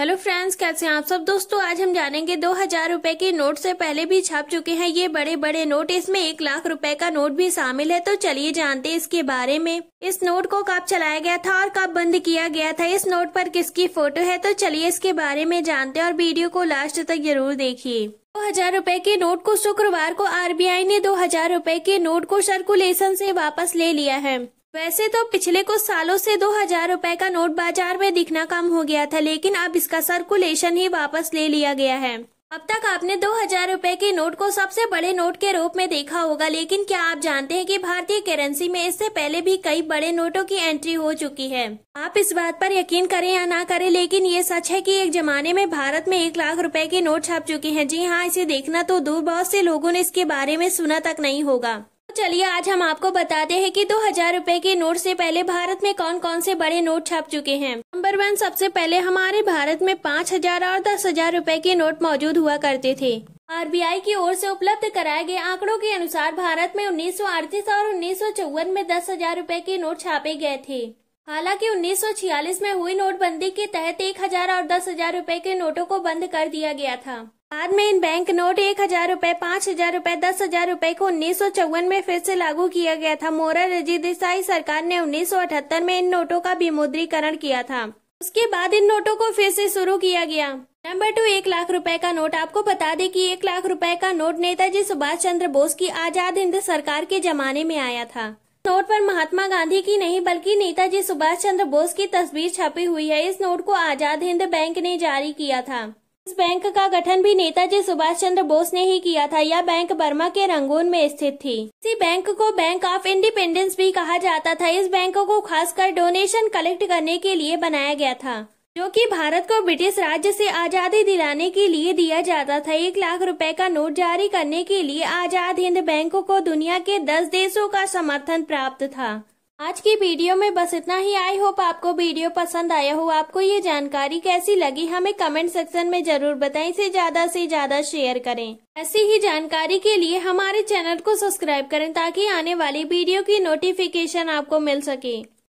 hello friends कैसे हैं आप सब दोस्तों आज हम जानेंगे दो हजार रूपए के नोट से पहले भी छाप चुके हैं ये बड़े बड़े नोट इसमें एक लाख रुपए का नोट भी शामिल है तो चलिए जानते हैं इसके बारे में इस नोट को कब चलाया गया था और कब बंद किया गया था इस नोट पर किसकी फोटो है तो चलिए इसके बारे में जानते हैं और वीडियो को लास्ट तक जरूर देखिए दो हजार रूपए के नोट को शुक्रवार को आरबीआई ने दो हजार रूपए के नोट को सर्कुलेशन से वापस ले लिया है वैसे तो पिछले कुछ सालों से दो हजार रूपए का नोट बाजार में दिखना कम हो गया था लेकिन अब इसका सर्कुलेशन ही वापस ले लिया गया है अब तक आपने दो हजार रूपए के नोट को सबसे बड़े नोट के रूप में देखा होगा लेकिन क्या आप जानते हैं कि भारतीय करेंसी में इससे पहले भी कई बड़े नोटों की एंट्री हो चुकी है आप इस बात पर यकीन करें या ना करें लेकिन ये सच है कि एक जमाने में भारत में एक लाख रुपए के नोट छप चुके हैं जी हाँ इसे देखना तो दूर बहुत से लोगों ने इसके बारे में सुना तक नहीं होगा चलिए आज हम आपको बताते हैं कि दो हजार रूपए के नोट से पहले भारत में कौन कौन से बड़े नोट छप चुके हैं नंबर वन सबसे पहले हमारे भारत में पाँच हजार और दस हजार रूपए के नोट मौजूद हुआ करते थे आरबीआई की ओर से उपलब्ध कराए गए आंकड़ों के अनुसार भारत में उन्नीस और उन्नीस में दस हजार रूपए के नोट छापे गए थे हालांकि 1946 में हुई नोटबंदी के तहत एक हजार और दस हजार रूपए के नोटों को बंद कर दिया गया था बाद में इन बैंक नोट एक हजार रूपए पाँच हजार रूपए दस हजार रूपए को उन्नीस सौ चौवन में फिर से लागू किया गया था मोरा रजीद ईसाई सरकार ने उन्नीस सौ अठहत्तर में इन नोटों का विमुद्रीकरण किया था उसके बाद इन नोटों को फिर से शुरू किया गया नंबर टू एक लाख रुपए का नोट आपको बता दें कि एक लाख रुपए का नोट नेताजी सुभाष चंद्र बोस की आजाद हिंद सरकार के जमाने में आया था नोट पर महात्मा गांधी की नहीं बल्कि नेताजी सुभाष चंद्र बोस की तस्वीर छपी हुई है इस नोट को आजाद हिंद बैंक ने जारी किया था इस बैंक का गठन भी नेताजी सुभाष चंद्र बोस ने ही किया था यह बैंक बर्मा के रंगून में स्थित थी इसी बैंक को बैंक ऑफ इंडिपेंडेंस भी कहा जाता था इस बैंक को खासकर डोनेशन कलेक्ट करने के लिए बनाया गया था जो कि भारत को ब्रिटिश राज्य से आजादी दिलाने के लिए दिया जाता था एक लाख रुपए का नोट जारी करने के लिए आजाद हिंद बैंक को दुनिया के दस देशों का समर्थन प्राप्त था आज की वीडियो में बस इतना ही आई होप आपको वीडियो पसंद आया हो आपको ये जानकारी कैसी लगी हमें कमेंट सेक्शन में जरूर बताएं इसे ज्यादा से ज्यादा शेयर करें ऐसी ही जानकारी के लिए हमारे चैनल को सब्सक्राइब करें ताकि आने वाली वीडियो की नोटिफिकेशन आपको मिल सके